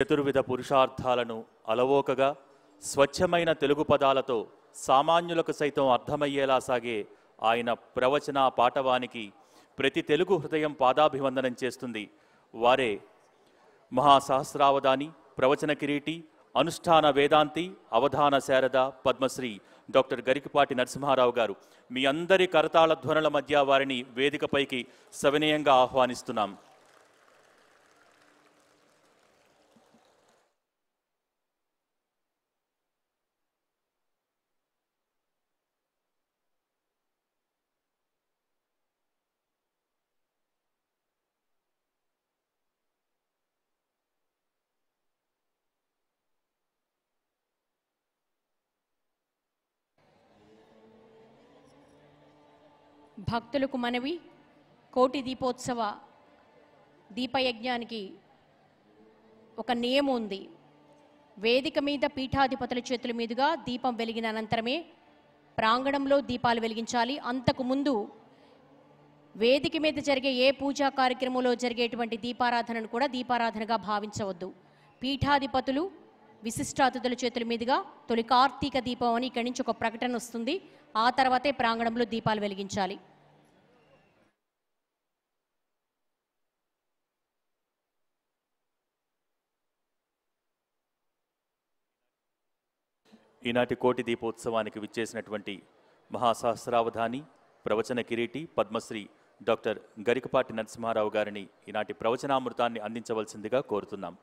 చతుర్విధ పురుషార్థాలను అలవోకగా స్వచ్ఛమైన తెలుగు పదాలతో సామాన్యులకు సైతం అర్థమయ్యేలా సాగే ఆయన ప్రవచన పాఠవానికి ప్రతి తెలుగు హృదయం పాదాభివందనం చేస్తుంది వారే మహాసహస్రావధాని ప్రవచన కిరీటి అనుష్ఠాన వేదాంతి అవధాన శారద పద్మశ్రీ డాక్టర్ గరికపాటి నరసింహారావు గారు మీ అందరి కరతాళ ధ్వనుల మధ్య వారిని వేదికపైకి సవినయంగా ఆహ్వానిస్తున్నాం భక్తులకు మనవి కోటి దీపోత్సవ దీపయజ్ఞానికి ఒక నియమం ఉంది వేదిక మీద పీఠాధిపతుల చేతుల మీదుగా దీపం వెలిగిన అనంతరమే ప్రాంగణంలో దీపాలు వెలిగించాలి అంతకు ముందు వేదిక మీద జరిగే ఏ పూజా కార్యక్రమంలో జరిగేటువంటి దీపారాధనను కూడా దీపారాధనగా భావించవద్దు పీఠాధిపతులు విశిష్టాతిథుల చేతుల మీదుగా తొలి కార్తీక దీపం అని ఇక్కడి నుంచి ఒక ప్రకటన వస్తుంది ఆ తర్వాతే ప్రాంగణంలో దీపాలు వెలిగించాలి ఈనాటి కోటి దీపోత్సవానికి విచ్చేసినటువంటి మహాసహస్రావధాని ప్రవచన కిరీటి పద్మశ్రీ డాక్టర్ గరికపాటి నరసింహారావు గారిని ఈనాటి ప్రవచనామృతాన్ని అందించవలసిందిగా కోరుతున్నాం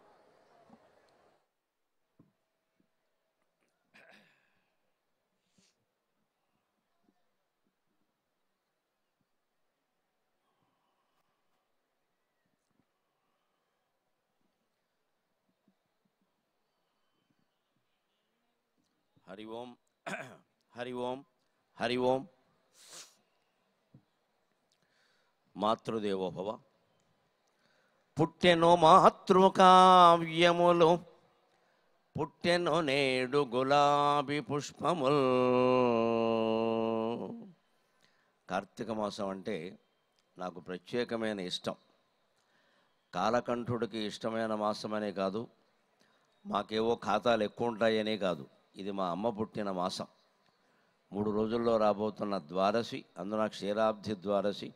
హరి ఓం హరి ఓం హరి ఓం మాతృదేవోభవ పుట్టెను మాతృకావ్యములు పుట్టెను నేడు గులాబీ పుష్పముల్ కార్తీక మాసం అంటే నాకు ప్రత్యేకమైన ఇష్టం కాలకంఠుడికి ఇష్టమైన మాసమనే కాదు మాకేవో ఖాతాలు ఎక్కువ ఉంటాయనే కాదు ఇది మా అమ్మ పుట్టిన మాసం మూడు రోజుల్లో రాబోతున్న ద్వారసి అందున క్షీరాబ్ధి ద్వారసి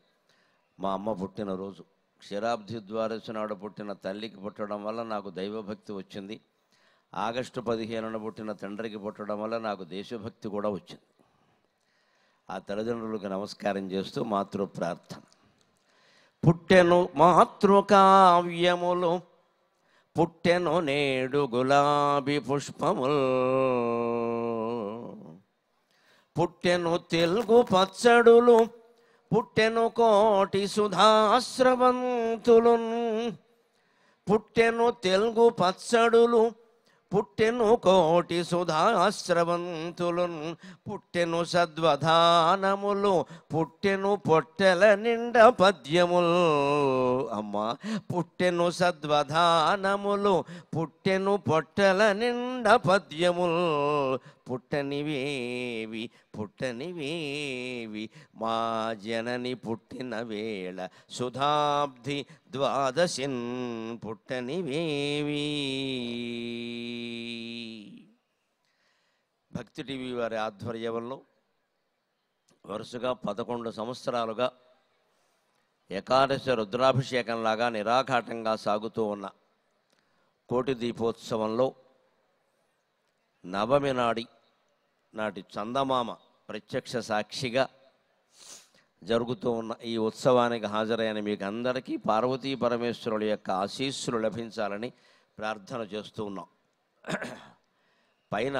మా అమ్మ పుట్టిన రోజు క్షీరాబ్ధి ద్వారసి నాడు పుట్టిన తల్లికి పుట్టడం వల్ల నాకు దైవభక్తి వచ్చింది ఆగస్టు పదిహేనున పుట్టిన తండ్రికి పుట్టడం వల్ల నాకు దేశభక్తి కూడా వచ్చింది ఆ తల్లిదండ్రులకు నమస్కారం చేస్తూ మాతృ ప్రార్థన పుట్టెను మాతృకావ్యములు పుట్టెను నేడు గులాబీ పుష్పముల్ పుట్టెను తెలుగు పచ్చడులు పుట్టెను కోటి సుధాశ్రవంతులు పుట్టెను తెలుగు పచ్చడులు పుట్టెను కోటి సుధాశ్రవంతులు పుట్టెను సద్వధానములు పుట్టెను పొట్టెల నిండ పద్యముల్ అమ్మ పుట్టెను సద్వధానములు పుట్టెను పొట్టెల నిండ పద్యముల్ పుట్టనివేవి పుట్టనివేవి మా జనని పుట్టిన వేళ సుధాబ్ది ద్వాదశిన్ పుట్టనివేవి భక్తి టీవీ వారి ఆధ్వర్యంలో వరుసగా పదకొండు సంవత్సరాలుగా ఏకాదశ రుద్రాభిషేకంలాగా నిరాఘాటంగా సాగుతూ ఉన్న కోటి దీపోత్సవంలో నవమి నాడి నాటి చందమామ ప్రత్యక్ష సాక్షిగా జరుగుతూ ఉన్న ఈ ఉత్సవానికి హాజరైన మీకు అందరికీ పార్వతీ పరమేశ్వరుల యొక్క ఆశీస్సులు లభించాలని ప్రార్థన చేస్తూ ఉన్నాం పైన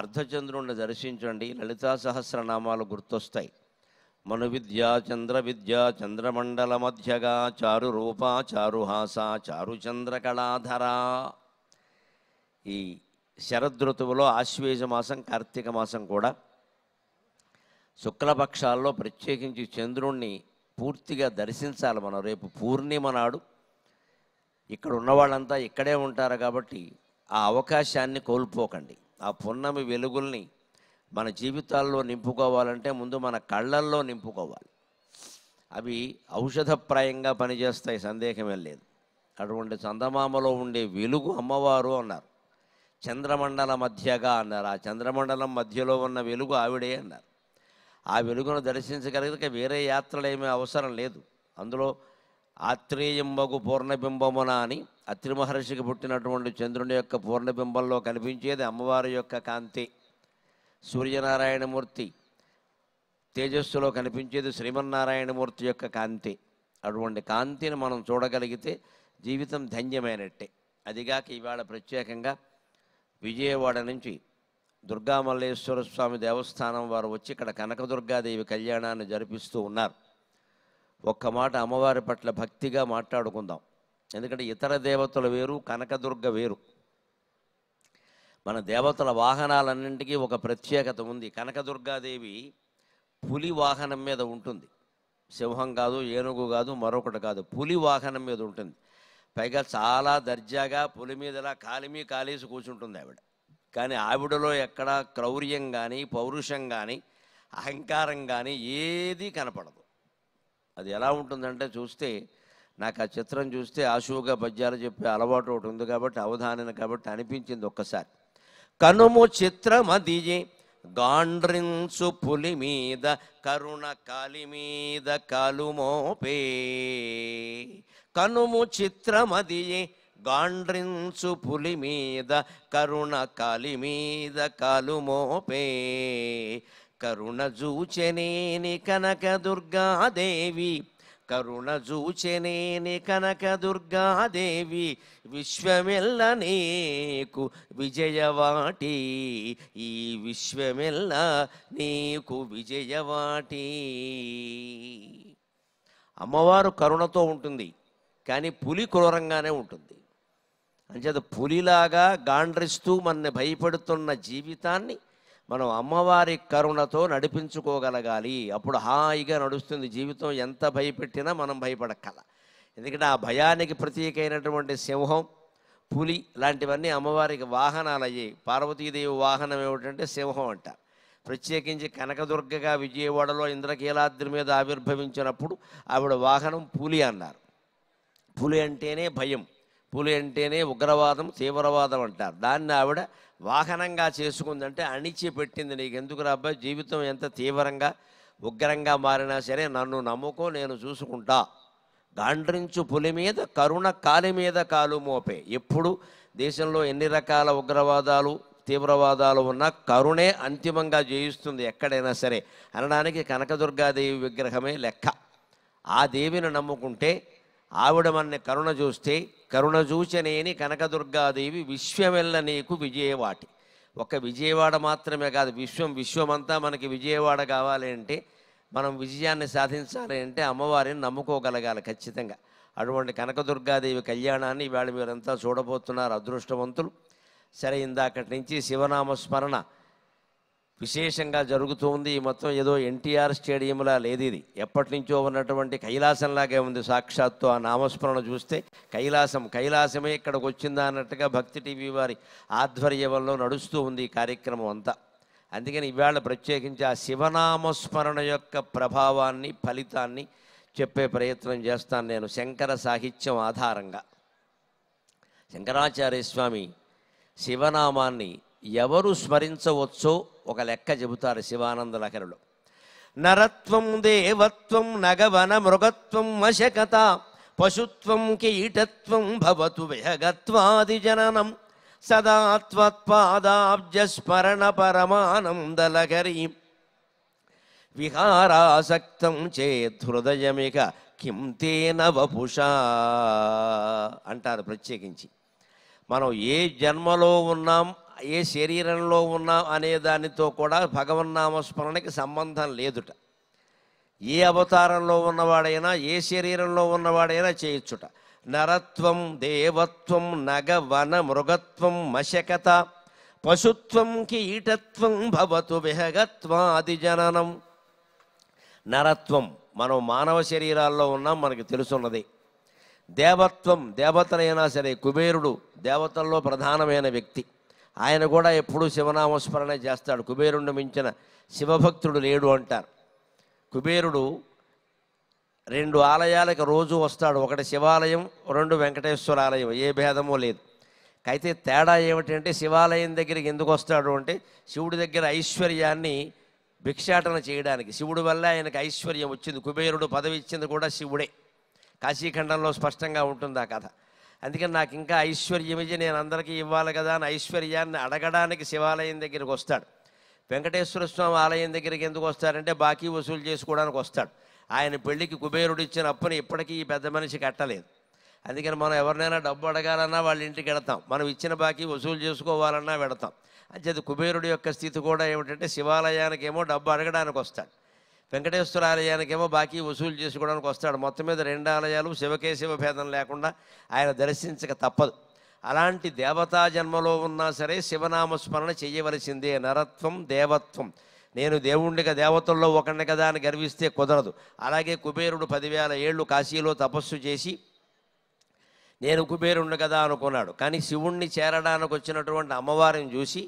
అర్ధచంద్రుణ్ణి దర్శించండి లలితా సహస్రనామాలు గుర్తొస్తాయి మను విద్య చంద్ర విద్య చంద్రమండల మధ్యగా చారు రూప చారుహాస చారు ఈ శరదృతువులో ఆశ్వేజ మాసం కార్తీక మాసం కూడా శుక్లపక్షాల్లో ప్రత్యేకించి చంద్రుణ్ణి పూర్తిగా దర్శించాలి మనం రేపు పూర్ణిమ నాడు ఇక్కడ ఉన్న వాళ్ళంతా ఇక్కడే ఉంటారు కాబట్టి ఆ అవకాశాన్ని కోల్పోకండి ఆ పున్నమి వెలుగుల్ని మన జీవితాల్లో నింపుకోవాలంటే ముందు మన కళ్ళల్లో నింపుకోవాలి అవి ఔషధప్రాయంగా పనిచేస్తాయి సందేహమే లేదు అటువంటి చందమామలో ఉండే వెలుగు అమ్మవారు అన్నారు చంద్రమండల మధ్యగా అన్నారు ఆ చంద్రమండలం మధ్యలో ఉన్న వెలుగు ఆవిడే అన్నారు ఆ వెలుగును దర్శించగలిగితే వేరే యాత్రలేమీ అవసరం లేదు అందులో ఆత్రేయంబగు పూర్ణబింబమున అని అత్రి మహర్షికి పుట్టినటువంటి చంద్రుని యొక్క పూర్ణబింబంలో కనిపించేది అమ్మవారి యొక్క కాంతి సూర్యనారాయణమూర్తి తేజస్సులో కనిపించేది శ్రీమన్నారాయణమూర్తి యొక్క కాంతి అటువంటి కాంతిని మనం చూడగలిగితే జీవితం ధన్యమైనట్టే అదిగాక ఇవాళ ప్రత్యేకంగా విజయవాడ నుంచి దుర్గామల్లేశ్వర స్వామి దేవస్థానం వారు వచ్చి ఇక్కడ కనకదుర్గాదేవి కళ్యాణాన్ని జరిపిస్తూ ఉన్నారు ఒక్క మాట అమ్మవారి పట్ల భక్తిగా మాట్లాడుకుందాం ఎందుకంటే ఇతర దేవతలు వేరు కనకదుర్గ వేరు మన దేవతల వాహనాలన్నింటికీ ఒక ప్రత్యేకత ఉంది కనకదుర్గాదేవి పులి వాహనం మీద ఉంటుంది సింహం కాదు ఏనుగు కాదు మరొకటి కాదు పులి వాహనం మీద ఉంటుంది పైగా చాలా దర్జాగా పులి మీదలా కాలిమీ కాలేసి కూర్చుంటుంది ఆవిడ కానీ ఆవిడలో ఎక్కడ క్రౌర్యం కానీ పౌరుషం కానీ అహంకారం కానీ ఏది కనపడదు అది ఎలా ఉంటుందంటే చూస్తే నాకు ఆ చిత్రం చూస్తే ఆశువుగా పద్యాలు చెప్పే అలవాటు ఒకటి ఉంది కాబట్టి అవధానం కాబట్టి అనిపించింది ఒక్కసారి కనుము చిత్రమదియే గాండ్రించు పులి మీద కరుణ కాలి మీద కలుమోపే కనుము చిత్రమది గాండ్రించు పులి మీద కరుణ కాలి మీద కలుమోపే కరుణ జూచెనేని కనక దుర్గాదేవి కరుణ జూచెనేని కనక దుర్గాదేవి విశ్వమెల్ల నీకు విజయవాటి ఈ విశ్వమెల్ల నీకు విజయవాటి అమ్మవారు కరుణతో ఉంటుంది కానీ పులి క్రూరంగానే ఉంటుంది అంచేత పులిలాగా గాండ్రిస్తూ మనని భయపెడుతున్న జీవితాన్ని మనం అమ్మవారి కరుణతో నడిపించుకోగలగాలి అప్పుడు హాయిగా నడుస్తుంది జీవితం ఎంత భయపెట్టినా మనం భయపడక్కల ఎందుకంటే ఆ భయానికి ప్రతీకైనటువంటి సింహం పులి లాంటివన్నీ అమ్మవారికి వాహనాలు అయ్యాయి పార్వతీదేవి వాహనం ఏమిటంటే సింహం అంట ప్రత్యేకించి కనకదుర్గగా విజయవాడలో ఇంద్రకీలాద్రి మీద ఆవిర్భవించినప్పుడు ఆవిడ వాహనం పులి అన్నారు పులి అంటేనే భయం పులి అంటేనే ఉగ్రవాదం తీవ్రవాదం అంటారు దాన్ని ఆవిడ వాహనంగా చేసుకుందంటే అణిచి పెట్టింది నీకు ఎందుకు రాబ్బా జీవితం ఎంత తీవ్రంగా ఉగ్రంగా మారినా సరే నన్ను నమ్ముకో నేను చూసుకుంటా గాండ్రించు పులి మీద కరుణ కాలి మీద కాలు మోపే ఎప్పుడు దేశంలో ఎన్ని రకాల ఉగ్రవాదాలు తీవ్రవాదాలు ఉన్న కరుణే అంతిమంగా జయిస్తుంది ఎక్కడైనా సరే అనడానికి కనకదుర్గాదేవి విగ్రహమే లెక్క ఆ దేవిని నమ్ముకుంటే ఆవిడ మన కరుణ చూస్తే కరుణ చూచనేని కనకదుర్గాదేవి విశ్వమెల్ల నీకు విజయవాటి ఒక విజయవాడ మాత్రమే కాదు విశ్వం విశ్వమంతా మనకి విజయవాడ కావాలి అంటే మనం విజయాన్ని సాధించాలి అంటే అమ్మవారిని నమ్ముకోగలగాలి ఖచ్చితంగా అటువంటి కనకదుర్గాదేవి కళ్యాణాన్ని ఇవాళ మీరంతా చూడబోతున్నారు అదృష్టవంతులు సరే ఇందాకటి నుంచి శివనామ స్మరణ విశేషంగా జరుగుతూ ఉంది ఈ మొత్తం ఏదో ఎన్టీఆర్ స్టేడియంలా లేదు ఇది ఎప్పటి నుంచో ఉన్నటువంటి కైలాసంలాగే ఉంది సాక్షాత్తు ఆ నామస్మరణ చూస్తే కైలాసం కైలాసమే ఇక్కడికి వచ్చిందా అన్నట్టుగా భక్తి టీవీ వారి ఆధ్వర్యంలో నడుస్తూ ఉంది ఈ కార్యక్రమం అంతా అందుకని ఇవాళ ప్రత్యేకించి ఆ శివనామస్మరణ యొక్క ప్రభావాన్ని ఫలితాన్ని చెప్పే ప్రయత్నం చేస్తాను నేను శంకర సాహిత్యం ఆధారంగా శంకరాచార్య స్వామి శివనామాన్ని ఎవరు స్మరించవచ్చో ఒక లెక్క చెబుతారు శివానంద లహరులు నరత్వం దేవత్వం నగవన మృగత్వం వశకత పశుత్వం కీటత్వం భవతు విహగత్వాది జననం సదా త్వత్పాదాబ్జస్మరణ పరమానందలహరి విహారాసక్తం చేదయమిక కిం తేన వపుషా అంటారు ప్రత్యేకించి మనం ఏ జన్మలో ఉన్నాం ఏ శరీరంలో ఉన్నా అనే దానితో కూడా భగవన్నామస్మరణకి సంబంధం లేదుట ఏ అవతారంలో ఉన్నవాడైనా ఏ శరీరంలో ఉన్నవాడైనా చేయొచ్చుట నరత్వం దేవత్వం నగ వన మృగత్వం మశకత పశుత్వం కీటత్వం భవతు విహగత్వాది జననం నరత్వం మనం మానవ శరీరాల్లో ఉన్నాం మనకి తెలుసున్నది దేవత్వం దేవతలైనా సరే కుబేరుడు దేవతల్లో ప్రధానమైన వ్యక్తి ఆయన కూడా ఎప్పుడూ శివనామస్మరణ చేస్తాడు కుబేరుణ్ణి మించిన శివభక్తుడు లేడు అంటారు కుబేరుడు రెండు ఆలయాలకు రోజు వస్తాడు ఒకటి శివాలయం రెండు వెంకటేశ్వర ఆలయం ఏ భేదమో లేదు అయితే తేడా ఏమిటంటే శివాలయం దగ్గరికి ఎందుకు వస్తాడు అంటే శివుడి దగ్గర ఐశ్వర్యాన్ని భిక్షాటన చేయడానికి శివుడి వల్ల ఆయనకు ఐశ్వర్యం వచ్చింది కుబేరుడు పదవి ఇచ్చింది కూడా శివుడే కాశీఖండంలో స్పష్టంగా ఉంటుంది ఆ కథ అందుకని నాకు ఇంకా ఐశ్వర్యమిజ నేను అందరికీ ఇవ్వాలి కదా అని ఐశ్వర్యాన్ని అడగడానికి శివాలయం దగ్గరికి వస్తాడు వెంకటేశ్వర స్వామి ఆలయం దగ్గరికి ఎందుకు వస్తారంటే బాకీ వసూలు చేసుకోవడానికి వస్తాడు ఆయన పెళ్లికి కుబేరుడు ఇచ్చిన అప్పుని ఇప్పటికీ ఈ పెద్ద మనిషి కట్టలేదు అందుకని మనం ఎవరినైనా డబ్బు అడగాలన్నా వాళ్ళ ఇంటికి వెడతాం మనం ఇచ్చిన బాకీ వసూలు చేసుకోవాలన్నా వెడతాం అంచేది కుబేరుడి యొక్క స్థితి కూడా ఏమిటంటే శివాలయానికి ఏమో డబ్బు అడగడానికి వస్తాడు వెంకటేశ్వర ఆలయానికేమో బాకీ వసూలు చేసుకోవడానికి వస్తాడు మొత్తం మీద రెండు ఆలయాలు శివకేశివ భేదం లేకుండా ఆయన దర్శించక తప్పదు అలాంటి దేవతా జన్మలో ఉన్నా సరే శివనామస్మరణ చేయవలసిందే నరత్వం దేవత్వం నేను దేవుణ్ణిగా దేవతల్లో ఒకడిని కదా అని గర్విస్తే కుదరదు అలాగే కుబేరుడు పదివేల ఏళ్ళు కాశీలో తపస్సు చేసి నేను కుబేరుణ్ణి కదా అనుకున్నాడు కానీ శివుణ్ణి చేరడానికి వచ్చినటువంటి అమ్మవారిని చూసి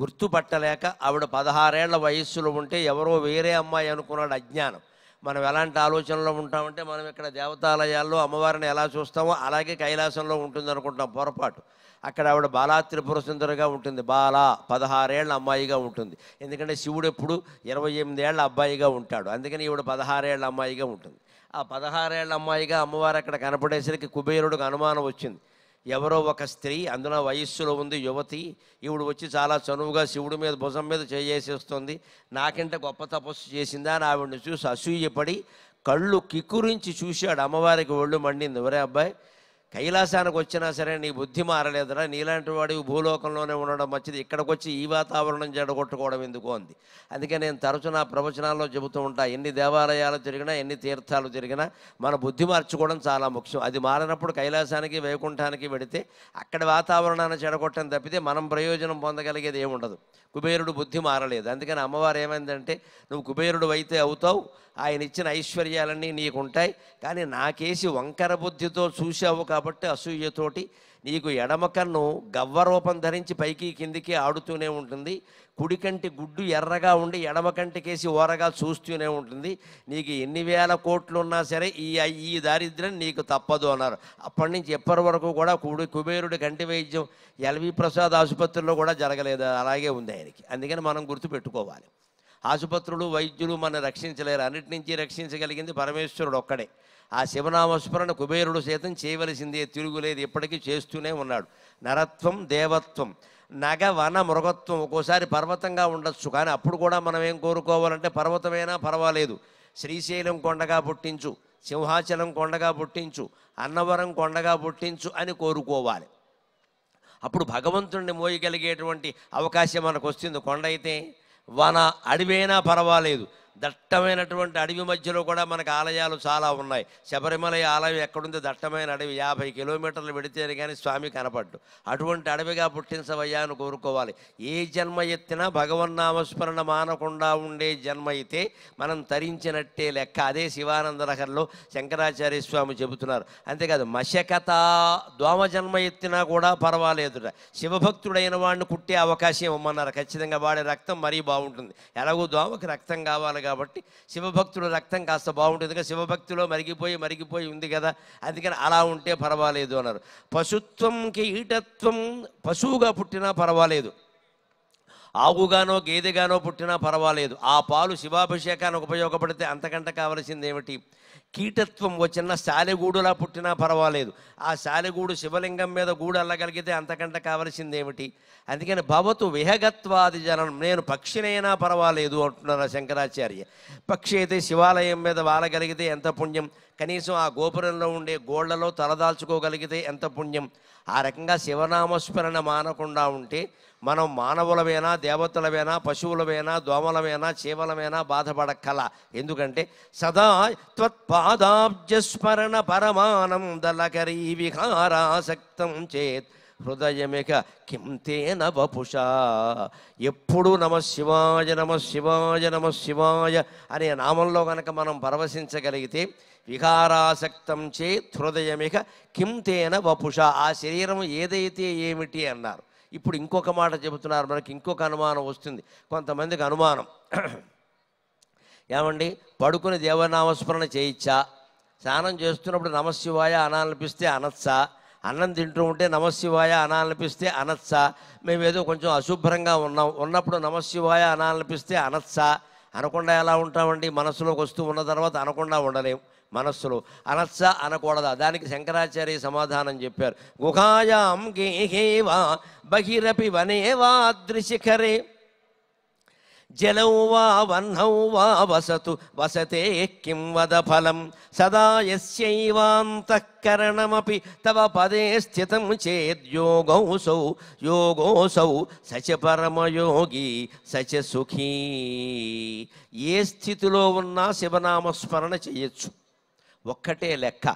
గుర్తుపట్టలేక ఆవిడ పదహారేళ్ల వయస్సులో ఉంటే ఎవరో వేరే అమ్మాయి అనుకున్నాడు అజ్ఞానం మనం ఎలాంటి ఆలోచనలో ఉంటామంటే మనం ఇక్కడ దేవతాలయాల్లో అమ్మవారిని ఎలా చూస్తామో అలాగే కైలాసంలో ఉంటుంది అనుకుంటాం పొరపాటు అక్కడ ఆవిడ బాలా త్రిపుర సుందరిగా ఉంటుంది బాలా పదహారేళ్ళ అమ్మాయిగా ఉంటుంది ఎందుకంటే శివుడు ఎప్పుడు ఇరవై ఎనిమిదేళ్ల అబ్బాయిగా ఉంటాడు అందుకని ఈవిడ పదహారేళ్ల అమ్మాయిగా ఉంటుంది ఆ పదహారేళ్ల అమ్మాయిగా అమ్మవారు అక్కడ కనపడేసరికి కుబేరుడికి అనుమానం వచ్చింది ఎవరో ఒక స్త్రీ అందులో వయస్సులో ఉంది యువతి ఈవిడు వచ్చి చాలా చనువుగా శివుడి మీద భుజం మీద చేసేస్తుంది నాకంటే గొప్ప తపస్సు చేసిందా అని ఆవిడని చూసి అసూయపడి కళ్ళు కిక్కురించి చూశాడు అమ్మవారికి ఒళ్ళు మండింది ఎవరే అబ్బాయి కైలాసానికి వచ్చినా సరే నీ బుద్ధి మారలేదురా నీలాంటి వాడు భూలోకంలోనే ఉండడం మంచిది ఇక్కడికి వచ్చి ఈ వాతావరణం జడగొట్టుకోవడం ఎందుకు అంది అందుకే నేను తరచు నా ప్రవచనాల్లో చెబుతూ ఉంటా ఎన్ని దేవాలయాలు తిరిగినా ఎన్ని తీర్థాలు తిరిగినా మన బుద్ధి మార్చుకోవడం చాలా ముఖ్యం అది మారినప్పుడు కైలాసానికి వైకుంఠానికి వెడితే అక్కడ వాతావరణాన్ని చెడగొట్టడం తప్పితే మనం ప్రయోజనం పొందగలిగేది ఏముండదు కుబేరుడు బుద్ధి మారలేదు అందుకని అమ్మవారు ఏమైందంటే నువ్వు కుబేరుడు అయితే అవుతావు ఆయన ఇచ్చిన ఐశ్వర్యాలన్నీ నీకుంటాయి కానీ నాకేసి వంకర బుద్ధితో చూశావు కాబట్టి అసూయతోటి నీకు ఎడమ కన్ను గవ్వరూపం ధరించి పైకి కిందికి ఆడుతూనే ఉంటుంది కుడికంటి గుడ్డు ఎర్రగా ఉండి ఎడమ కంటికేసి ఓరగా చూస్తూనే ఉంటుంది నీకు ఎన్ని వేల కోట్లు ఉన్నా సరే ఈ ఈ దారిద్ర్యం నీకు తప్పదు అన్నారు అప్పటి నుంచి ఎప్పటి వరకు కూడా కుడి కుబేరుడి కంటి వైద్యం ఎల్వి ప్రసాద్ ఆసుపత్రిలో కూడా జరగలేదు అలాగే ఉంది ఆయనకి అందుకని మనం గుర్తుపెట్టుకోవాలి ఆసుపత్రులు వైద్యులు మన రక్షించలేరు అన్నిటి నుంచి రక్షించగలిగింది పరమేశ్వరుడు ఒక్కడే ఆ శివనామస్మరణ కుబేరుడు సైతం చేయవలసిందే తిరుగులేదు ఇప్పటికీ చేస్తూనే ఉన్నాడు నరత్వం దేవత్వం నగ వన మృగత్వం ఒక్కోసారి పర్వతంగా ఉండొచ్చు కానీ అప్పుడు కూడా మనం ఏం కోరుకోవాలంటే పర్వతమైనా పర్వాలేదు శ్రీశైలం కొండగా పుట్టించు సింహాచలం కొండగా పుట్టించు అన్నవరం కొండగా పుట్టించు అని కోరుకోవాలి అప్పుడు భగవంతుణ్ణి మోయగలిగేటువంటి అవకాశం మనకు వస్తుంది కొండ అయితే వన అడివైనా పర్వాలేదు దట్టమైనటువంటి అడవి మధ్యలో కూడా మనకు ఆలయాలు చాలా ఉన్నాయి శబరిమల ఆలయం ఎక్కడుంది దట్టమైన అడవి యాభై కిలోమీటర్లు పెడితేనే కానీ స్వామి కనపడ్డు అటువంటి అడవిగా పుట్టించవయ్యా అని కోరుకోవాలి ఏ జన్మ ఎత్తినా నామస్మరణ మానకుండా ఉండే జన్మ అయితే మనం తరించినట్టే లెక్క అదే శివానందనగర్లో శంకరాచార్య స్వామి చెబుతున్నారు అంతేకాదు మశకత దోమ జన్మ ఎత్తినా కూడా పర్వాలేదు శివభక్తుడైన వాడిని కుట్టే అవకాశం ఇవ్వమన్నారు ఖచ్చితంగా వాడే రక్తం మరీ బాగుంటుంది ఎలాగో దోమకి రక్తం కావాలి కాబట్టి శివభక్తుల రక్తం కాస్త బాగుంటుంది కదా శివభక్తిలో మరిగిపోయి మరిగిపోయి ఉంది కదా అందుకని అలా ఉంటే పర్వాలేదు అన్నారు పశుత్వం కీటత్వం పశువుగా పుట్టినా పర్వాలేదు ఆవుగానో గేదెగానో పుట్టినా పర్వాలేదు ఆ పాలు శివాభిషేకానికి ఉపయోగపడితే అంతకంటే కావలసింది ఏమిటి కీటత్వం వచ్చిన శాలిగూడులా పుట్టినా పర్వాలేదు ఆ శాలిగూడు శివలింగం మీద గూడు అల్లగలిగితే అంతకంటే కావలసింది ఏమిటి అందుకని భవతు విహగత్వాది జనం నేను పక్షినైనా పర్వాలేదు అంటున్నారు శంకరాచార్య పక్షి అయితే శివాలయం మీద వాలగలిగితే ఎంత పుణ్యం కనీసం ఆ గోపురంలో ఉండే గోళ్లలో తలదాల్చుకోగలిగితే ఎంత పుణ్యం ఆ రకంగా శివనామస్మరణ మానకుండా ఉంటే మనం మానవులమేనా దేవతలమేనా పశువులమేనా దోమలమేనా చీమలమేనా బాధపడక్కల ఎందుకంటే సదా త్వత్పాదాబ్జస్మరణ పరమానందలకరీ విహారాసక్తం చేత్ హృదయమిక కింతేన తేన ఎప్పుడు నమ శివాయ నమ శివాయ నమ శివాయ అనే నామంలో కనుక మనం పరవశించగలిగితే విహారాసక్తం చే హృదయమిక కింతేన వపుష ఆ శరీరం ఏదైతే ఏమిటి అన్నారు ఇప్పుడు ఇంకొక మాట చెబుతున్నారు మనకి ఇంకొక అనుమానం వస్తుంది కొంతమందికి అనుమానం ఏమండి పడుకుని దేవనామస్మరణ చేయొచ్చా స్నానం చేస్తున్నప్పుడు నమశివాయ అనాలనిపిస్తే అనొచ్చా అన్నం తింటూ ఉంటే నమశివాయ అనాలనిపిస్తే అనొచ్చా మేమేదో కొంచెం అశుభ్రంగా ఉన్నాం ఉన్నప్పుడు నమశివాయ అనాలనిపిస్తే అనొచ్చా అనకుండా ఎలా ఉంటామండి మనసులోకి వస్తూ ఉన్న తర్వాత అనకుండా ఉండలేము మనస్సులో అనత్స అనకూడదా దానికి శంకరాచార్య సమాధానం చెప్పారు గుహాయాం గేహేవా బహిరపి వనేవా దృశిఖరే జలౌ వా వహ్నౌ వా వసతు వసతే కిం వద ఫలం సదా యస్యైవాంతఃకరణమపి తవ పదే స్థితం చేద్యోగౌసౌ యోగోసౌ సచ పరమయోగి సచ సుఖీ ఏ స్థితిలో ఉన్నా శివనామస్మరణ చేయొచ్చు ఒక్కటే లెక్క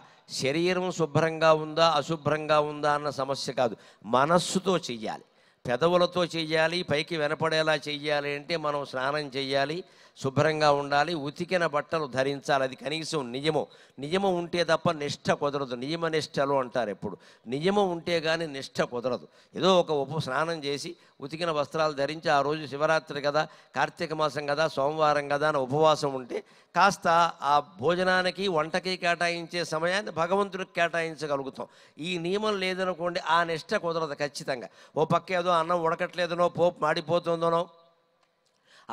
శరీరం శుభ్రంగా ఉందా అశుభ్రంగా ఉందా అన్న సమస్య కాదు మనస్సుతో చెయ్యాలి పెదవులతో చెయ్యాలి పైకి వెనపడేలా చెయ్యాలి అంటే మనం స్నానం చెయ్యాలి శుభ్రంగా ఉండాలి ఉతికిన బట్టలు ధరించాలి అది కనీసం నియమం నియమం ఉంటే తప్ప నిష్ట కుదరదు నియమ నిష్టలు అంటారు ఎప్పుడు నియమం ఉంటే కానీ నిష్ట కుదరదు ఏదో ఒక ఉప స్నానం చేసి ఉతికిన వస్త్రాలు ధరించి ఆ రోజు శివరాత్రి కదా కార్తీక మాసం కదా సోమవారం కదా అని ఉపవాసం ఉంటే కాస్త ఆ భోజనానికి వంటకి కేటాయించే సమయాన్ని భగవంతుడికి కేటాయించగలుగుతాం ఈ నియమం లేదనుకోండి ఆ నిష్ట కుదరదు ఖచ్చితంగా ఓ పక్క ఏదో అన్నం ఉడకట్లేదనో పోపు మాడిపోతుందనో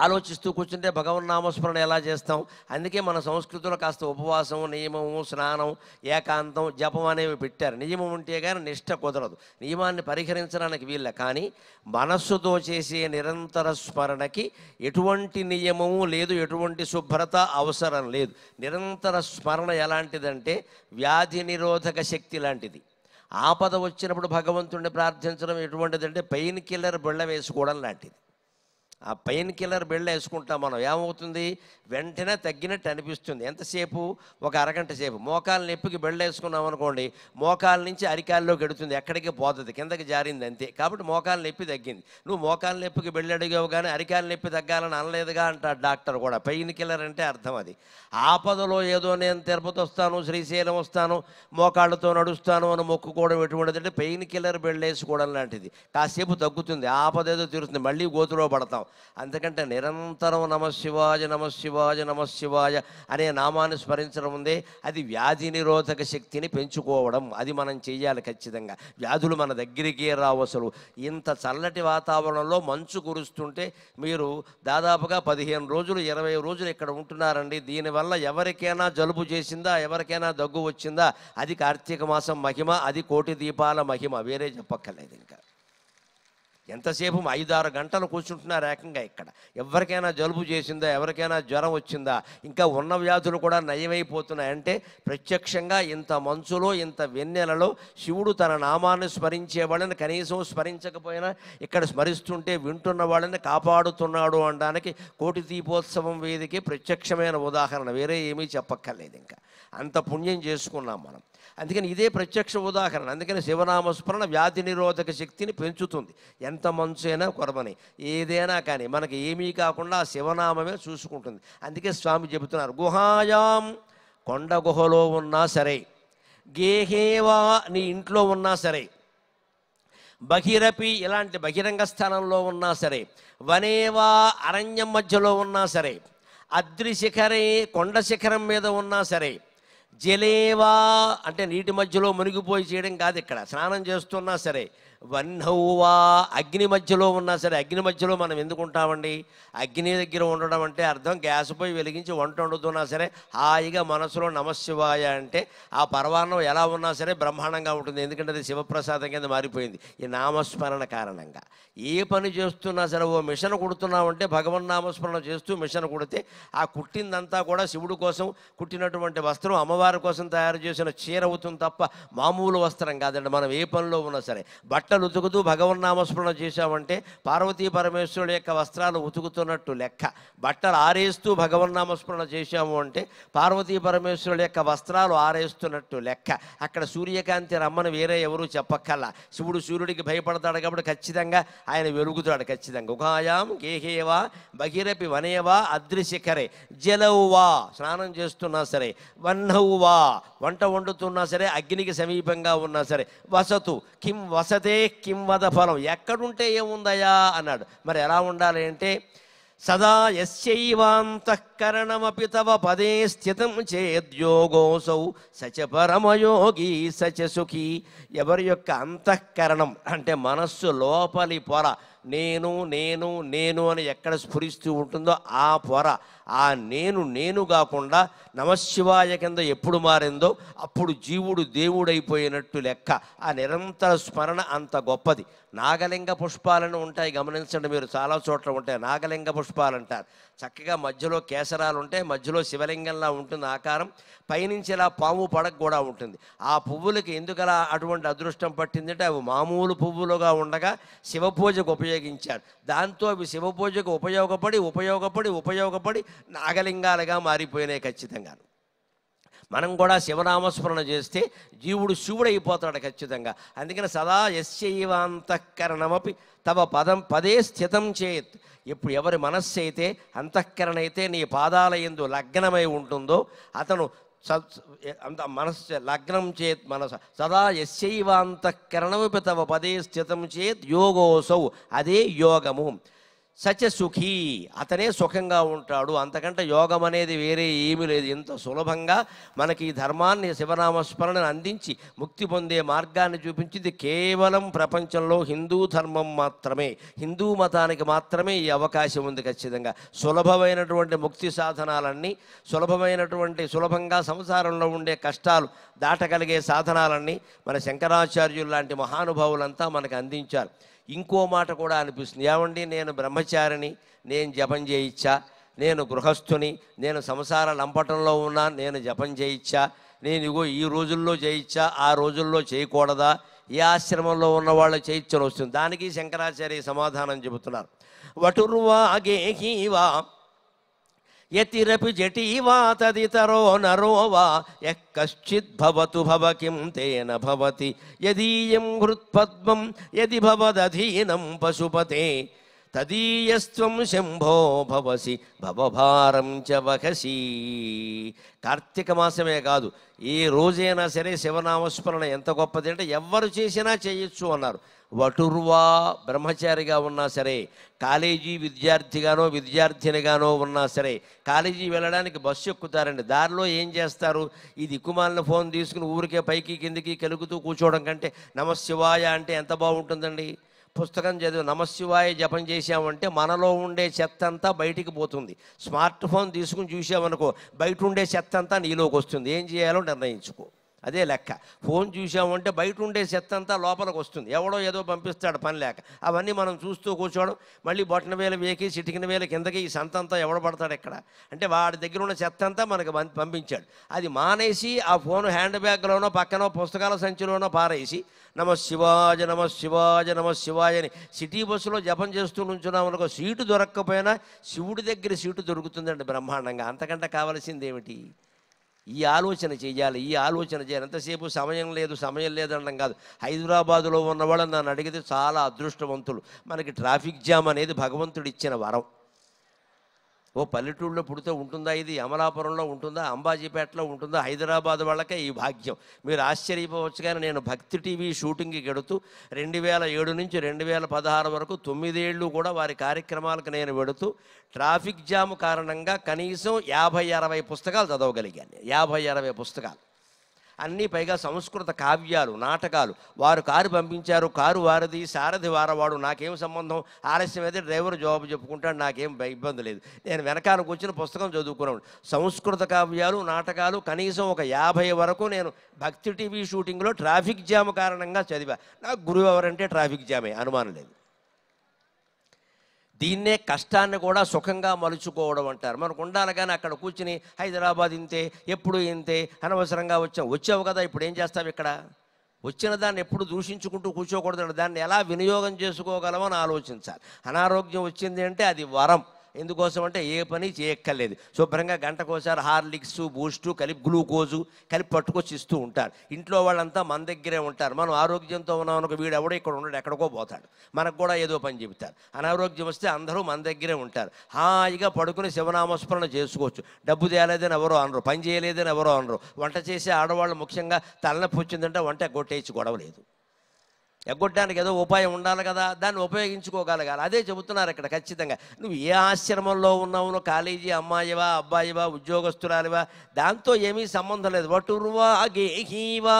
ఆలోచిస్తూ కూర్చుంటే భగవన్ నామస్మరణ ఎలా చేస్తాం అందుకే మన సంస్కృతిలో కాస్త ఉపవాసం నియమము స్నానం ఏకాంతం జపం అనేవి పెట్టారు నియమం ఉంటే కానీ నిష్ట కుదరదు నియమాన్ని పరిహరించడానికి వీళ్ళ కానీ మనస్సుతో చేసే నిరంతర స్మరణకి ఎటువంటి నియమము లేదు ఎటువంటి శుభ్రత అవసరం లేదు నిరంతర స్మరణ ఎలాంటిదంటే వ్యాధి నిరోధక శక్తి లాంటిది ఆపద వచ్చినప్పుడు భగవంతుడిని ప్రార్థించడం ఎటువంటిదంటే పెయిన్ కిల్లర్ బిళ్ళ వేసుకోవడం లాంటిది ఆ పెయిన్ కిల్లర్ బిళ్ళ వేసుకుంటాం మనం ఏమవుతుంది వెంటనే తగ్గినట్టు అనిపిస్తుంది ఎంతసేపు ఒక అరగంట సేపు మోకాల నొప్పికి బిళ్ళ వేసుకున్నాం అనుకోండి మోకాల నుంచి అరికాల్లోకి ఎడుతుంది ఎక్కడికి పోతుంది కిందకి జారింది అంతే కాబట్టి మోకాలు నొప్పి తగ్గింది నువ్వు మోకాలు నొప్పికి బిళ్ళ అడిగావు కానీ అరికాలు నొప్పి తగ్గాలని అనలేదుగా అంటాడు డాక్టర్ కూడా పెయిన్ కిల్లర్ అంటే అర్థం అది ఆపదలో ఏదో నేను తిరుపతి వస్తాను శ్రీశైలం వస్తాను మోకాళ్ళతో నడుస్తాను అని మొక్కుకోవడం ఎటువంటిది అంటే పెయిన్ కిల్లర్ బిళ్ళ వేసుకోవడం లాంటిది కాసేపు తగ్గుతుంది ఆపద ఏదో తీరుతుంది మళ్ళీ గోతులో పడతాం అందుకంటే నిరంతరం నమశివాయ నమశివాయ నమశివాయ అనే నామాన్ని స్మరించడం ఉందే అది వ్యాధి నిరోధక శక్తిని పెంచుకోవడం అది మనం చేయాలి ఖచ్చితంగా వ్యాధులు మన దగ్గరికే రావసలు ఇంత చల్లటి వాతావరణంలో మంచు కురుస్తుంటే మీరు దాదాపుగా పదిహేను రోజులు ఇరవై రోజులు ఇక్కడ ఉంటున్నారండి దీనివల్ల ఎవరికైనా జలుబు చేసిందా ఎవరికైనా దగ్గు వచ్చిందా అది కార్తీక మాసం మహిమ అది కోటి దీపాల మహిమ వేరే చెప్పక్కర్లేదు ఇంకా ఎంతసేపు ఐదారు గంటలు కూర్చుంటున్నారు ఏకంగా ఇక్కడ ఎవరికైనా జలుబు చేసిందా ఎవరికైనా జ్వరం వచ్చిందా ఇంకా ఉన్న వ్యాధులు కూడా నయమైపోతున్నాయంటే ప్రత్యక్షంగా ఇంత మంచులో ఇంత వెన్నెలలో శివుడు తన నామాన్ని స్మరించే వాళ్ళని కనీసం స్మరించకపోయినా ఇక్కడ స్మరిస్తుంటే వింటున్న వాళ్ళని కాపాడుతున్నాడు అనడానికి కోటి దీపోత్సవం వేదికే ప్రత్యక్షమైన ఉదాహరణ వేరే ఏమీ చెప్పక్కర్లేదు ఇంకా అంత పుణ్యం చేసుకున్నాం మనం అందుకని ఇదే ప్రత్యక్ష ఉదాహరణ అందుకని శివనామ స్మరణ వ్యాధి నిరోధక శక్తిని పెంచుతుంది ఎంత మంచైనా కొరమని ఏదైనా కానీ మనకి ఏమీ కాకుండా శివనామమే చూసుకుంటుంది అందుకే స్వామి చెబుతున్నారు గుహాయాం కొండ గుహలో ఉన్నా సరే గేహేవా నీ ఇంట్లో ఉన్నా సరే బహిరపి ఇలాంటి బహిరంగ స్థానంలో ఉన్నా సరే వనేవా అరణ్యం మధ్యలో ఉన్నా సరే అద్రి శిఖరే కొండ శిఖరం మీద ఉన్నా సరే జలేవా అంటే నీటి మధ్యలో మునిగిపోయి చేయడం కాదు ఇక్కడ స్నానం చేస్తున్నా సరే వన్హౌవా అగ్ని మధ్యలో ఉన్నా సరే అగ్ని మధ్యలో మనం ఎందుకు ఉంటామండి అగ్ని దగ్గర ఉండడం అంటే అర్థం గ్యాస్ పోయి వెలిగించి వంట వండుతున్నా సరే హాయిగా మనసులో నమశివాయ అంటే ఆ పర్వాణం ఎలా ఉన్నా సరే బ్రహ్మాండంగా ఉంటుంది ఎందుకంటే అది శివప్రసాదం కింద మారిపోయింది ఈ నామస్మరణ కారణంగా ఏ పని చేస్తున్నా సరే ఓ మిషన్ కుడుతున్నామంటే భగవన్ నామస్మరణ చేస్తూ మిషన్ కుడితే ఆ కుట్టిందంతా కూడా శివుడు కోసం కుట్టినటువంటి వస్త్రం అమ్మవారి కోసం తయారు చేసిన చీర అవుతుంది తప్ప మామూలు వస్త్రం కాదండి మనం ఏ పనిలో ఉన్నా సరే బట్ బట్టలు ఉతుకుతూ భగవన్నామస్మరణ చేశామంటే పార్వతీ పరమేశ్వరుడు యొక్క వస్త్రాలు ఉతుకుతున్నట్టు లెక్క బట్టలు ఆరేస్తూ భగవన్నామస్మరణ చేశాము అంటే పార్వతీ పరమేశ్వరుడు యొక్క వస్త్రాలు ఆరేస్తున్నట్టు లెక్క అక్కడ సూర్యకాంతి రమ్మని వేరే ఎవరూ చెప్పక్కల్లా శివుడు సూర్యుడికి భయపడతాడు కాబట్టి ఖచ్చితంగా ఆయన వెలుగుతాడు ఖచ్చితంగా గుహాయాం గేహేవా బహిరపి వనేవా అదృశ్యకరే జలవువా స్నానం చేస్తున్నా సరే వన్నవువా వంట వండుతున్నా సరే అగ్నికి సమీపంగా ఉన్నా సరే వసతు కిం వసతే సర్వే కింవద ఫలం ఎక్కడుంటే ఏముందయా అన్నాడు మరి ఎలా ఉండాలి అంటే సదా యస్యైవాంతఃకరణమపి తవ పదే స్థితం చేద్యోగోసౌ సచ పరమయోగి సచ సుఖీ ఎవరి యొక్క అంతఃకరణం అంటే మనస్సు లోపలి పొర నేను నేను నేను అని ఎక్కడ స్ఫురిస్తూ ఉంటుందో ఆ పొర ఆ నేను నేను కాకుండా నమశివాయ కింద ఎప్పుడు మారిందో అప్పుడు జీవుడు దేవుడైపోయినట్టు లెక్క ఆ నిరంతర స్మరణ అంత గొప్పది నాగలింగ పుష్పాలను ఉంటాయి గమనించండి మీరు చాలా చోట్ల ఉంటాయి నాగలింగ పుష్పాలు అంటారు చక్కగా మధ్యలో కేసరాలు ఉంటాయి మధ్యలో శివలింగంలా ఉంటుంది ఆకారం పైనుంచి ఇలా పాము పడక కూడా ఉంటుంది ఆ పువ్వులకి ఎందుకలా అటువంటి అదృష్టం పట్టిందంటే అవి మామూలు పువ్వులుగా ఉండగా శివ పూజకు ఉపయోగించారు దాంతో అవి శివ పూజకు ఉపయోగపడి ఉపయోగపడి ఉపయోగపడి నాగలింగాలుగా మారిపోయినాయి ఖచ్చితంగా మనం కూడా శివనామస్మరణ చేస్తే జీవుడు అయిపోతాడు ఖచ్చితంగా అందుకని సదా యశ్చైవాంతఃకరణమపి తవ పదం పదే స్థితం చేత్ ఇప్పుడు ఎవరి మనస్సు అయితే అంతఃకరణ అయితే నీ పాదాల ఎందు లగ్నమై ఉంటుందో అతను అంత మనస్సు లగ్నం చేత్ మనసు సదా యశ్చైవాంతఃకరణమపి తవ పదే స్థితం చేత్ యోగోసౌ అదే యోగము సచ సుఖీ అతనే సుఖంగా ఉంటాడు అంతకంటే యోగం అనేది వేరే ఏమీ లేదు ఎంత సులభంగా మనకి ఈ ధర్మాన్ని శివనామస్మరణను అందించి ముక్తి పొందే మార్గాన్ని చూపించింది కేవలం ప్రపంచంలో హిందూ ధర్మం మాత్రమే హిందూ మతానికి మాత్రమే ఈ అవకాశం ఉంది ఖచ్చితంగా సులభమైనటువంటి ముక్తి సాధనాలన్నీ సులభమైనటువంటి సులభంగా సంసారంలో ఉండే కష్టాలు దాటగలిగే సాధనాలన్నీ మన శంకరాచార్యులు లాంటి మహానుభావులంతా మనకు అందించారు ఇంకో మాట కూడా అనిపిస్తుంది ఏమండి నేను బ్రహ్మచారిని నేను జపం చేయిచ్చా నేను గృహస్థుని నేను సంసార లంపటంలో ఉన్నా నేను జపం చేయిచ్చా నేను ఇగో ఈ రోజుల్లో చేయిచ్చా ఆ రోజుల్లో చేయకూడదా ఏ ఆశ్రమంలో ఉన్న వాళ్ళు చేయించని వస్తుంది దానికి శంకరాచార్య సమాధానం చెబుతున్నారు వటుర్వాగేహీవా యతిరపి జటీవా తదితరో నరో వా యశ్చిద్భవతు భవకిం తేన భవతి యదీయం హృత్పద్మం యది భవదధీనం పశుపతే తదీయస్వం శంభో భవసి భవభారం చ వహసి కార్తీక మాసమే కాదు ఈ రోజైనా సరే శివనామస్మరణ ఎంత గొప్పది అంటే ఎవరు చేసినా చేయొచ్చు అన్నారు వటుర్వా బ్రహ్మచారిగా ఉన్నా సరే కాలేజీ విద్యార్థిగానో విద్యార్థినిగానో ఉన్నా సరే కాలేజీ వెళ్ళడానికి బస్సు ఎక్కుతారండి దారిలో ఏం చేస్తారు ఈ దిక్కుమాలిన ఫోన్ తీసుకుని ఊరికే పైకి కిందికి కలుగుతూ కూర్చోవడం కంటే నమశివాయ అంటే ఎంత బాగుంటుందండి పుస్తకం చదివి నమశివాయ జపం చేశామంటే మనలో ఉండే చెత్త అంతా బయటికి పోతుంది స్మార్ట్ ఫోన్ తీసుకుని చూసామనుకో బయట ఉండే చెత్త అంతా నీలోకి వస్తుంది ఏం చేయాలో నిర్ణయించుకో అదే లెక్క ఫోన్ చూసామంటే బయట ఉండే చెత్త అంతా లోపలికి వస్తుంది ఎవడో ఏదో పంపిస్తాడు పని లేక అవన్నీ మనం చూస్తూ కూర్చోవడం మళ్ళీ బొట్టన వేల వేకి చిటికిన వేల కిందకి ఈ సంత అంతా ఎవడ పడతాడు ఇక్కడ అంటే వాడి దగ్గర ఉన్న చెత్త అంతా మనకు పంపించాడు అది మానేసి ఆ ఫోన్ హ్యాండ్ బ్యాగ్లోనో పక్కనో పుస్తకాల సంచిలోనో పారేసి నమ శివాజ నమ శివాజ నమ శివాజ అని సిటీ బస్సులో జపం చేస్తూ నుంచున్నాం అనుకో సీటు దొరక్కపోయినా శివుడి దగ్గర సీటు దొరుకుతుందండి బ్రహ్మాండంగా అంతకంటే కావాల్సింది ఏమిటి ఈ ఆలోచన చేయాలి ఈ ఆలోచన చేయాలి ఎంతసేపు సమయం లేదు సమయం లేదనడం కాదు హైదరాబాదులో ఉన్నవాళ్ళు నన్ను అడిగితే చాలా అదృష్టవంతులు మనకి ట్రాఫిక్ జామ్ అనేది భగవంతుడు ఇచ్చిన వరం ఓ పల్లెటూళ్ళలో పుడితే ఉంటుందా ఇది అమలాపురంలో ఉంటుందా అంబాజీపేటలో ఉంటుందా హైదరాబాద్ వాళ్ళకే ఈ భాగ్యం మీరు ఆశ్చర్యపోవచ్చు కానీ నేను భక్తి టీవీ షూటింగ్కి గెడుతూ రెండు వేల ఏడు నుంచి రెండు వేల పదహారు వరకు తొమ్మిదేళ్ళు కూడా వారి కార్యక్రమాలకు నేను వెడుతూ ట్రాఫిక్ జామ్ కారణంగా కనీసం యాభై అరవై పుస్తకాలు చదవగలిగాను యాభై అరవై పుస్తకాలు అన్నీ పైగా సంస్కృత కావ్యాలు నాటకాలు వారు కారు పంపించారు కారు వారది సారథి వారవాడు నాకేం సంబంధం ఆలస్యం అయితే డ్రైవర్ జవాబు చెప్పుకుంటాడు నాకేం ఇబ్బంది లేదు నేను వెనకాలకు వచ్చిన పుస్తకం చదువుకున్నాను సంస్కృత కావ్యాలు నాటకాలు కనీసం ఒక యాభై వరకు నేను భక్తి టీవీ షూటింగ్లో ట్రాఫిక్ జామ్ కారణంగా చదివా నాకు గురువు ఎవరంటే ట్రాఫిక్ జామే అనుమానం లేదు దీన్నే కష్టాన్ని కూడా సుఖంగా మలుచుకోవడం అంటారు మనకు ఉండాలి కానీ అక్కడ కూర్చుని హైదరాబాద్ ఇంతే ఎప్పుడు ఇంతే అనవసరంగా వచ్చాం వచ్చావు కదా ఇప్పుడు ఏం చేస్తావు ఇక్కడ వచ్చిన దాన్ని ఎప్పుడు దూషించుకుంటూ కూర్చోకూడదు దాన్ని ఎలా వినియోగం అని ఆలోచించాలి అనారోగ్యం వచ్చింది అంటే అది వరం ఎందుకోసం అంటే ఏ పని చేయక్కర్లేదు శుభ్రంగా గంటకోసారి హార్లిక్స్ బూస్టు కలిపి గ్లూకోజు కలిపి పట్టుకొచ్చి ఇస్తూ ఉంటారు ఇంట్లో వాళ్ళంతా మన దగ్గరే ఉంటారు మనం ఆరోగ్యంతో ఉన్నాం వీడు ఎవడో ఇక్కడ ఉండడు ఎక్కడికో పోతాడు మనకు కూడా ఏదో పని చెబుతారు అనారోగ్యం వస్తే అందరూ మన దగ్గరే ఉంటారు హాయిగా పడుకుని శివనామస్మరణ చేసుకోవచ్చు డబ్బు తేలేదని ఎవరో అనరు పని చేయలేదని ఎవరో అనరు వంట చేసే ఆడవాళ్ళు ముఖ్యంగా తలనొప్పి వచ్చిందంటే వంట కొట్టేసి గొడవ లేదు ఎగ్గొట్టడానికి ఏదో ఉపాయం ఉండాలి కదా దాన్ని ఉపయోగించుకోగలగాలి అదే చెబుతున్నారు ఇక్కడ ఖచ్చితంగా నువ్వు ఏ ఆశ్రమంలో ఉన్నావు కాలేజీ అమ్మాయివా అబ్బాయివా ఉద్యోగస్తురాలివా దాంతో ఏమీ సంబంధం లేదు వటుర్వా గేహీవా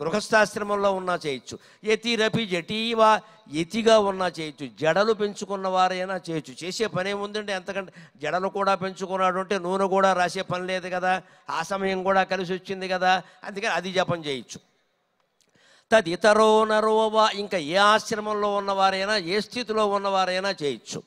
గృహస్థాశ్రమంలో ఉన్నా చేయొచ్చు యతిరపి జటీవా యతిగా ఉన్నా చేయొచ్చు జడలు పెంచుకున్న వారైనా చేయొచ్చు చేసే పని ఏముందండి ఎంతకంటే జడలు కూడా పెంచుకున్నాడు అంటే నూనె కూడా రాసే పని లేదు కదా ఆ సమయం కూడా కలిసి వచ్చింది కదా అందుకని అది జపం చేయొచ్చు తదితరో నరోవా ఇంకా ఏ ఆశ్రమంలో ఉన్నవారైనా ఏ స్థితిలో ఉన్నవారైనా చేయొచ్చు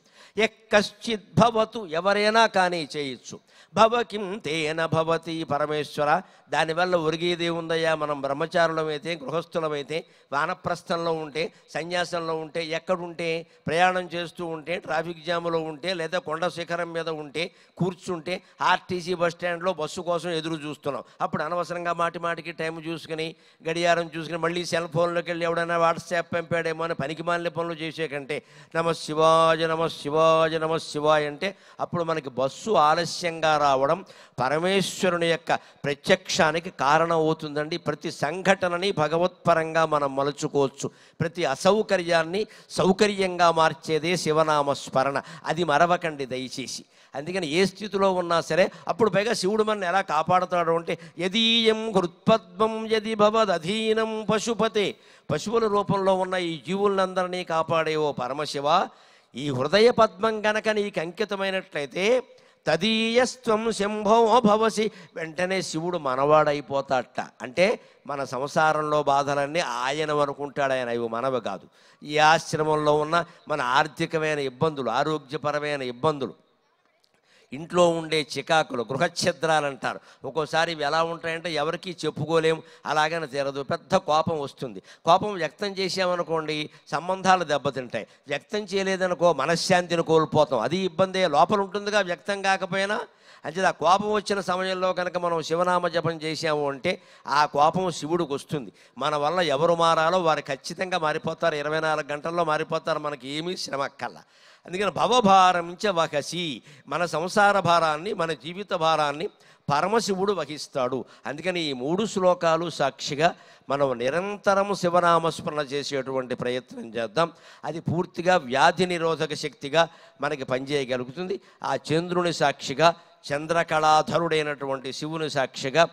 ఎక్కశ్చిద్భవతు ఎవరైనా కానీ చేయొచ్చు భవకిం తేన భవతి పరమేశ్వర దానివల్ల ఒరిగేదే ఉందయ్యా మనం బ్రహ్మచారులమైతే గృహస్థులమైతే వానప్రస్థంలో ఉంటే సన్యాసంలో ఉంటే ఎక్కడుంటే ప్రయాణం చేస్తూ ఉంటే ట్రాఫిక్ జామ్లో ఉంటే లేదా కొండ శిఖరం మీద ఉంటే కూర్చుంటే ఆర్టీసీ బస్ స్టాండ్లో బస్సు కోసం ఎదురు చూస్తున్నాం అప్పుడు అనవసరంగా మాటి మాటికి టైం చూసుకుని గడియారం చూసుకుని మళ్ళీ సెల్ ఫోన్లోకి వెళ్ళి ఎవడైనా వాట్సాప్ పంపాడేమో అని పనికి మాలిన పనులు చేసే కంటే నమ శివాజ నమ శివాజ నమ శివాయ అంటే అప్పుడు మనకి బస్సు ఆలస్యంగా రావడం పరమేశ్వరుని యొక్క ప్రత్యక్షానికి కారణం అవుతుందండి ప్రతి సంఘటనని భగవత్పరంగా మనం మలుచుకోవచ్చు ప్రతి అసౌకర్యాన్ని సౌకర్యంగా మార్చేదే శివనామ స్మరణ అది మరవకండి దయచేసి అందుకని ఏ స్థితిలో ఉన్నా సరే అప్పుడు పైగా శివుడు మన ఎలా కాపాడుతాడు అంటే యదీయం హృత్పద్మం యది అధీనం పశుపతే పశువుల రూపంలో ఉన్న ఈ జీవులందరినీ కాపాడేవో పరమశివ ఈ హృదయ పద్మం గనక నీకు అంకితమైనట్లయితే తదీయస్త్వం శంభో భవసి వెంటనే శివుడు మనవాడైపోతాట అంటే మన సంసారంలో బాధలన్నీ ఆయన అనుకుంటాడు ఆయన ఇవి మనవి కాదు ఈ ఆశ్రమంలో ఉన్న మన ఆర్థికమైన ఇబ్బందులు ఆరోగ్యపరమైన ఇబ్బందులు ఇంట్లో ఉండే చికాకులు గృహఛద్రాలు అంటారు ఒక్కోసారి ఇవి ఎలా ఉంటాయంటే ఎవరికీ చెప్పుకోలేము అలాగని తీరదు పెద్ద కోపం వస్తుంది కోపం వ్యక్తం చేసామనుకోండి సంబంధాలు దెబ్బతింటాయి వ్యక్తం చేయలేదనుకో మనశ్శాంతిని కోల్పోతాం అది ఇబ్బందే లోపల ఉంటుందిగా వ్యక్తం కాకపోయినా అంటే ఆ కోపం వచ్చిన సమయంలో కనుక మనం శివనామ జపం చేశాము అంటే ఆ కోపం శివుడికి వస్తుంది మన వల్ల ఎవరు మారాలో వారు ఖచ్చితంగా మారిపోతారు ఇరవై నాలుగు గంటల్లో మారిపోతారు మనకి ఏమీ శ్రమ అక్కల్లా అందుకని భవభారంచ వహసి మన సంసార భారాన్ని మన జీవిత భారాన్ని పరమశివుడు వహిస్తాడు అందుకని ఈ మూడు శ్లోకాలు సాక్షిగా మనం నిరంతరం శివనామస్మరణ చేసేటువంటి ప్రయత్నం చేద్దాం అది పూర్తిగా వ్యాధి నిరోధక శక్తిగా మనకి పనిచేయగలుగుతుంది ఆ చంద్రుని సాక్షిగా చంద్రకళాధరుడైనటువంటి శివుని సాక్షిగా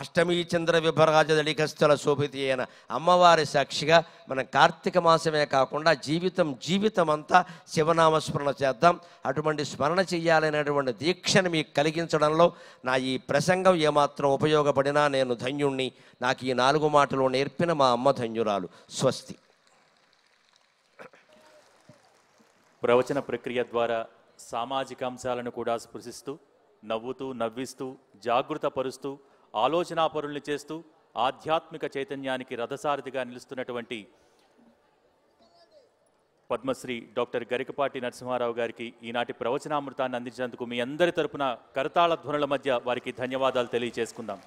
అష్టమి చంద్ర విభరాజ దళికస్థల శోభితి అయిన అమ్మవారి సాక్షిగా మనం కార్తీక మాసమే కాకుండా జీవితం జీవితం అంతా శివనామస్మరణ చేద్దాం అటువంటి స్మరణ చెయ్యాలనేటువంటి దీక్షను మీకు కలిగించడంలో నా ఈ ప్రసంగం ఏమాత్రం ఉపయోగపడినా నేను ధన్యుణ్ణి నాకు ఈ నాలుగు మాటలు నేర్పిన మా అమ్మ ధన్యురాలు స్వస్తి ప్రవచన ప్రక్రియ ద్వారా సామాజిక అంశాలను కూడా స్పృశిస్తూ నవ్వుతూ నవ్విస్తూ జాగృతపరుస్తూ ఆలోచనాపరుల్ని చేస్తూ ఆధ్యాత్మిక చైతన్యానికి రథసారథిగా నిలుస్తున్నటువంటి పద్మశ్రీ డాక్టర్ గరికపాటి నరసింహారావు గారికి ఈనాటి ప్రవచనామృతాన్ని అందించినందుకు మీ అందరి తరపున కరతాళ ధ్వనుల మధ్య వారికి ధన్యవాదాలు తెలియజేసుకుందాం